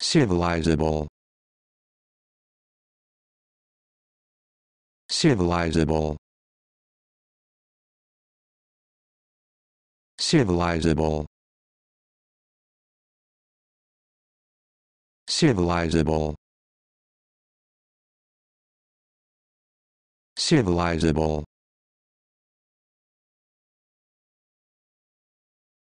civilizable civilizable civilizable civilizable civilizable